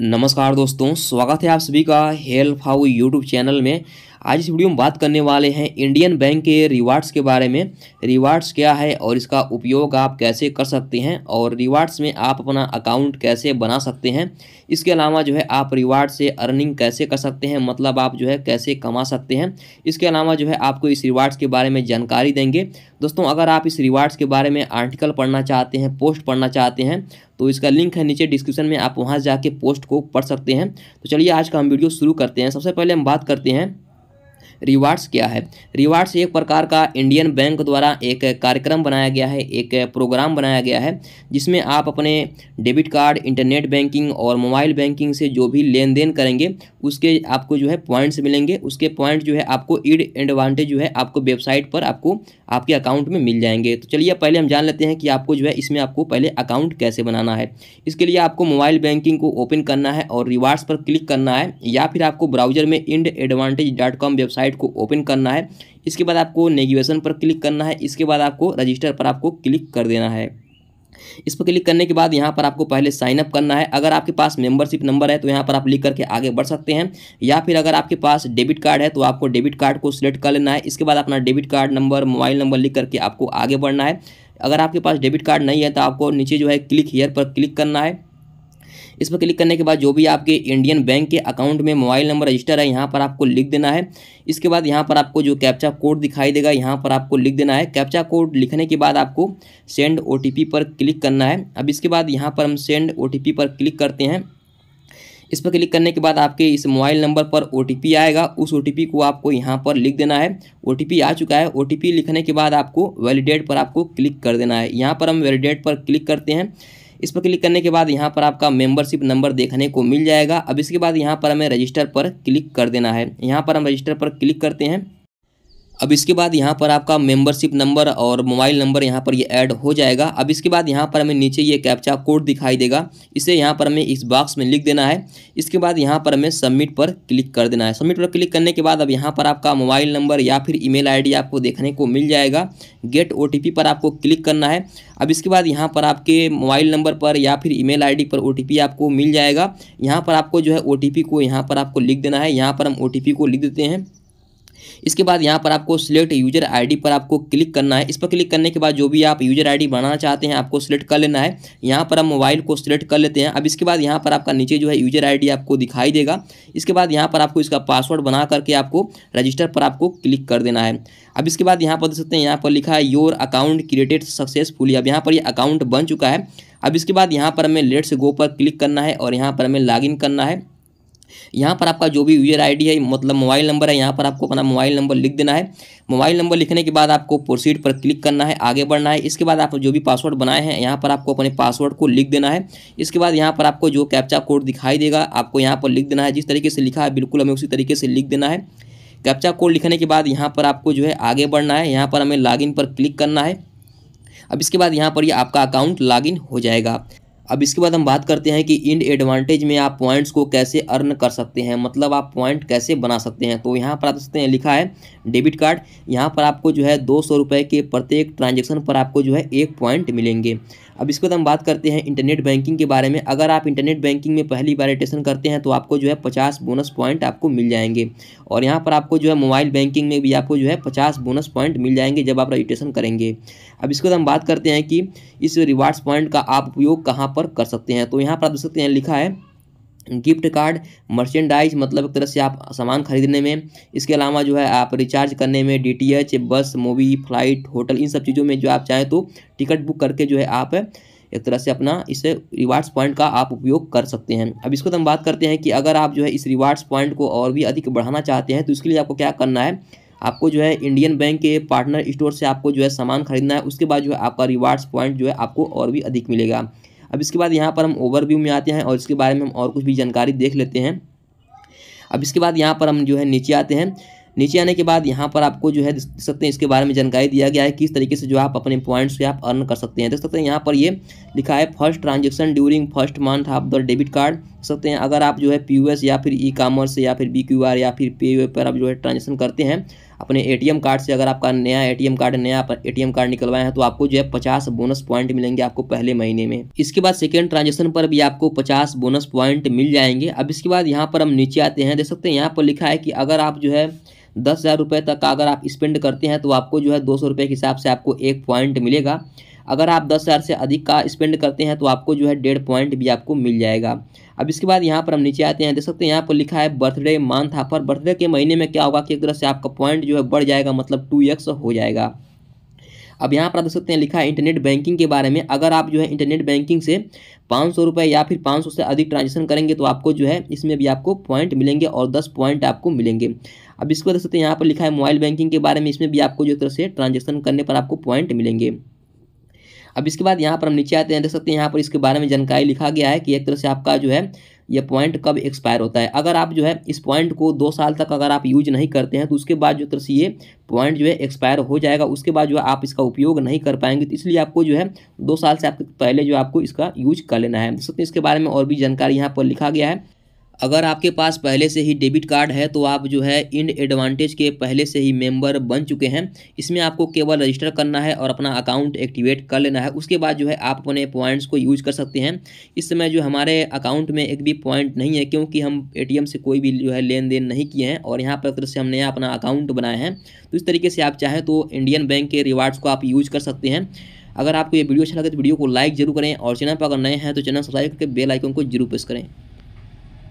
नमस्कार दोस्तों स्वागत है आप सभी का हेल्प हाउ यूट्यूब चैनल में आज इस वीडियो में बात करने वाले हैं इंडियन बैंक के रिवार्ड्स के बारे में रिवार्ड्स क्या है और इसका उपयोग आप कैसे कर सकते हैं और रिवार्ड्स में आप अपना अकाउंट कैसे बना सकते हैं इसके अलावा जो है आप रिवार्ड से अर्निंग कैसे कर सकते हैं मतलब आप जो है कैसे कमा सकते हैं इसके अलावा जो है आपको इस रिवार्ड्स के बारे में जानकारी देंगे दोस्तों अगर आप इस रिवार्ड्स के बारे में आर्टिकल पढ़ना चाहते हैं पोस्ट पढ़ना चाहते हैं तो इसका लिंक है नीचे डिस्क्रिप्शन में आप वहाँ जाके पोस्ट को पढ़ सकते हैं तो चलिए आज का हम वीडियो शुरू करते हैं सबसे पहले हम बात करते हैं रिवार्ड्स क्या है रिवार्ड्स एक प्रकार का इंडियन बैंक द्वारा एक कार्यक्रम बनाया गया है एक प्रोग्राम बनाया गया है जिसमें आप अपने डेबिट कार्ड इंटरनेट बैंकिंग और मोबाइल बैंकिंग से जो भी लेन देन करेंगे उसके आपको जो है पॉइंट्स मिलेंगे उसके पॉइंट जो है आपको ईड एडवांटेज जो है आपको वेबसाइट पर आपको आपके अकाउंट में मिल जाएंगे तो चलिए पहले हम जान लेते हैं कि आपको जो है इसमें आपको पहले अकाउंट कैसे बनाना है इसके लिए आपको मोबाइल बैंकिंग को ओपन करना है और रिवार्ड्स पर क्लिक करना है या फिर आपको ब्राउजर में Ind advantage dot com website website को ओपन करना है इसके बाद आपको नेगिवेशन पर क्लिक करना है इसके बाद आपको रजिस्टर पर आपको क्लिक कर देना है इस पर क्लिक करने के बाद यहाँ पर आपको पहले साइनअप करना है अगर आपके पास मेंबरशिप नंबर है तो यहाँ पर आप लिख करके आगे बढ़ सकते हैं या फिर अगर आपके पास डेबिट कार्ड है तो आपको डेबिट कार्ड को सिलेक्ट कर लेना है इसके बाद अपना debit card number mobile number लिख करके आपको आगे बढ़ना है अगर आपके पास डेबिट कार्ड नहीं है तो आपको नीचे जो है क्लिक हेयर पर क्लिक करना है इस पर क्लिक करने के बाद जो भी आपके इंडियन बैंक के अकाउंट में मोबाइल नंबर रजिस्टर है यहाँ पर आपको लिख देना है इसके बाद यहाँ पर आपको जो कैप्चा कोड दिखाई देगा यहाँ पर आपको लिख देना है कैप्चा कोड लिखने के बाद आपको सेंड ओ पर क्लिक करना है अब इसके बाद यहाँ पर हम सेंड ओ पर क्लिक करते हैं इस पर क्लिक करने के बाद आपके इस मोबाइल नंबर पर ओ आएगा उस ओ को आपको यहाँ पर लिख देना है ओ आ चुका है ओ लिखने के बाद आपको वैलिडेट पर आपको क्लिक कर देना है यहाँ पर हम वैलिडेट पर क्लिक करते हैं इस पर क्लिक करने के बाद यहाँ पर आपका मेंबरशिप नंबर देखने को मिल जाएगा अब इसके बाद यहाँ पर हमें रजिस्टर पर क्लिक कर देना है यहाँ पर हम रजिस्टर पर क्लिक करते हैं अब इसके बाद यहाँ पर आपका मेंबरशिप नंबर और मोबाइल नंबर यहाँ पर ये यह ऐड हो जाएगा अब इसके बाद यहाँ पर हमें नीचे ये कैप्चा कोड दिखाई देगा इसे यहाँ पर हमें इस बॉक्स में लिख देना है इसके बाद यहाँ पर हमें सबमिट पर क्लिक कर देना है सबमिट पर क्लिक करने के बाद अब यहाँ पर आपका मोबाइल नंबर या फिर ई मेल आपको देखने को मिल जाएगा गेट ओ पर आपको क्लिक करना है अब इसके बाद यहाँ पर आपके मोबाइल नंबर पर या फिर ई मेल पर ओ आपको मिल जाएगा यहाँ पर आपको जो है ओ को यहाँ पर आपको लिख देना है यहाँ पर हम ओ को लिख देते हैं इसके बाद यहाँ पर आपको सिलेक्ट यूजर आईडी पर आपको क्लिक करना है इस पर क्लिक करने के बाद जो भी आप यूजर आईडी बनाना चाहते हैं आपको सिलेक्ट कर लेना है यहाँ पर हम मोबाइल को सिलेक्ट कर लेते हैं अब इसके बाद यहाँ पर आपका नीचे जो है यूजर आई आपको दिखाई देगा इसके बाद यहाँ पर आपको इसका पासवर्ड बना करके आपको रजिस्टर पर आपको क्लिक कर देना है अब इसके बाद यहाँ पर देख सकते हैं यहाँ पर लिखा है योर अकाउंट क्रिएटेड सक्सेसफुली अब यहाँ पर ये यह अकाउंट बन चुका है अब इसके बाद यहाँ पर हमें लेट्स गो पर क्लिक करना है और यहाँ पर हमें लॉगिन करना है यहाँ पर आपका जो भी यूजर आईडी है मतलब मोबाइल नंबर है यहाँ पर आपको अपना मोबाइल नंबर लिख देना है मोबाइल नंबर लिखने के बाद आपको प्रोसीड पर क्लिक करना है आगे बढ़ना है इसके बाद आप जो भी पासवर्ड बनाए हैं यहाँ पर आपको अपने पासवर्ड को लिख देना है इसके बाद यहाँ पर आपको जो कैप्चा कोड दिखाई देगा आपको यहाँ पर लिख देना है जिस तरीके से लिखा है बिल्कुल हमें उसी तरीके से लिख देना है कैप्चा कोड लिखने के बाद यहाँ पर आपको जो है आगे बढ़ना है यहाँ पर हमें लॉगिन पर क्लिक करना है अब इसके बाद यहाँ पर ये आपका अकाउंट लॉगिन हो जाएगा अब इसके बाद हम बात करते हैं कि इंड एडवांटेज में आप पॉइंट्स को कैसे अर्न कर सकते हैं मतलब आप पॉइंट कैसे बना सकते हैं तो यहाँ पर आप सकते हैं लिखा है डेबिट कार्ड यहाँ पर आपको जो है दो सौ रुपये के प्रत्येक ट्रांजेक्शन पर आपको जो है एक पॉइंट मिलेंगे अब इसके बाद हम बात करते हैं इंटरनेट बैंकिंग के बारे में अगर आप इंटरनेट बैंकिंग में पहली बार एटेशन करते हैं तो आपको जो है पचास बोनस पॉइंट आपको मिल जाएंगे और यहाँ पर आपको जो है मोबाइल बैंकिंग में भी आपको जो है पचास बोनस पॉइंट मिल जाएंगे जब आप रजिस्ट्रेशन करेंगे अब इसके बाद हम बात करते हैं कि इस रिवार्ड्स पॉइंट का आप उपयोग कहाँ पर कर सकते हैं तो यहाँ पर आप देख सकते हैं लिखा है गिफ्ट कार्ड मर्चेंडाइज मतलब एक तरह से आप सामान खरीदने में इसके अलावा जो है आप रिचार्ज करने में डीटीएच बस मूवी फ्लाइट होटल इन सब चीज़ों में जो आप चाहें तो टिकट बुक करके जो है आप एक तरह से अपना इस रिवार्ड्स पॉइंट का आप उपयोग कर सकते हैं अब इसको तो हम बात करते हैं कि अगर आप जो है इस रिवार्ड्स पॉइंट को और भी अधिक बढ़ाना चाहते हैं तो इसके लिए आपको क्या करना है आपको जो है इंडियन बैंक के पार्टनर स्टोर से आपको जो है सामान खरीदना है उसके बाद जो है आपका रिवार्ड्स पॉइंट जो है आपको और भी अधिक मिलेगा अब इसके बाद यहाँ पर हम ओवरव्यू में आते हैं और इसके बारे में हम और कुछ भी जानकारी देख लेते हैं अब इसके बाद यहाँ पर हम जो है नीचे आते हैं नीचे आने के बाद यहाँ पर आपको जो है देख सकते हैं इसके बारे में जानकारी दिया गया है किस तरीके से जो आप अपने पॉइंट्स पे आप अर्न कर सकते हैं देख सकते हैं यहाँ पर ये लिखा है first transaction during first month आप द डेबिट कार्ड देख सकते हैं अगर आप जो है पी या फिर ई e कॉमर्स या फिर बी या फिर पे पर आप जो है ट्रांजेक्शन करते हैं अपने एटीएम कार्ड से अगर आपका नया एटीएम कार्ड नया एटीएम कार्ड निकलवाए हैं तो आपको जो है पचास बोनस पॉइंट मिलेंगे आपको पहले महीने में इसके बाद सेकेंड ट्रांजेक्शन पर भी आपको पचास बोनस पॉइंट मिल जाएंगे अब इसके बाद यहाँ पर हम नीचे आते हैं देख सकते हैं यहाँ पर लिखा है कि अगर आप जो है दस हज़ार रुपये तक का अगर आप स्पेंड करते हैं तो आपको जो है दो सौ रुपये के हिसाब से आपको एक पॉइंट मिलेगा अगर आप दस हज़ार से अधिक का स्पेंड करते हैं तो आपको जो है डेढ़ पॉइंट भी आपको मिल जाएगा अब इसके बाद यहाँ पर हम नीचे आते हैं देख सकते हैं यहाँ पर लिखा है बर्थडे मंथ पर बर्थडे के महीने में क्या होगा कि एक तरह से आपका पॉइंट जो है बढ़ जाएगा मतलब टू एक्स हो जाएगा अब यहाँ पर देख सकते हैं लिखा है इंटरनेट बैंकिंग के बारे में अगर आप जो है इंटरनेट बैंकिंग से पाँच सौ रुपये या फिर पाँच सौ से अधिक ट्रांजेक्शन करेंगे तो आपको जो है इसमें भी आपको पॉइंट मिलेंगे और दस पॉइंट आपको मिलेंगे अब इसको देख सकते हैं यहाँ पर लिखा है मोबाइल बैंकिंग के बारे में इसमें भी आपको जो तरह से ट्रांजेक्शन करने पर आपको पॉइंट मिलेंगे अब इसके बाद यहाँ पर हम नीचे आते हैं देख सकते हैं यहाँ पर इसके बारे में जानकारी लिखा गया है कि एक तरह से आपका जो है ये पॉइंट कब एक्सपायर होता है अगर आप जो है इस पॉइंट को दो साल तक अगर आप यूज नहीं करते हैं तो उसके बाद जो तरह से ये पॉइंट जो है एक्सपायर हो जाएगा उसके बाद जो है आप इसका उपयोग नहीं कर पाएंगे तो इसलिए आपको जो है दो साल से आपके पहले जो आपको इसका यूज कर लेना है देख सकते हैं इसके बारे में और भी जानकारी यहाँ पर लिखा गया है अगर आपके पास पहले से ही डेबिट कार्ड है तो आप जो है इंड एडवांटेज के पहले से ही मेंबर बन चुके हैं इसमें आपको केवल रजिस्टर करना है और अपना अकाउंट एक्टिवेट कर लेना है उसके बाद जो है आप अपने पॉइंट्स को यूज कर सकते हैं इस समय जो हमारे अकाउंट में एक भी पॉइंट नहीं है क्योंकि हम ए से कोई भी जो है लेन देन नहीं किए हैं और यहाँ पर से हम नया अपना अकाउंट बनाए हैं तो इस तरीके से आप चाहें तो इंडियन बैंक के रिवार्ड्स को आप यूज कर सकते हैं अगर आपको ये वीडियो अच्छा लगे तो वीडियो को लाइक जरूर करें और चैनल पर अगर नए हैं तो चैनल सब्सक्राइब करके बेल आइकन को जरूर प्रेस करें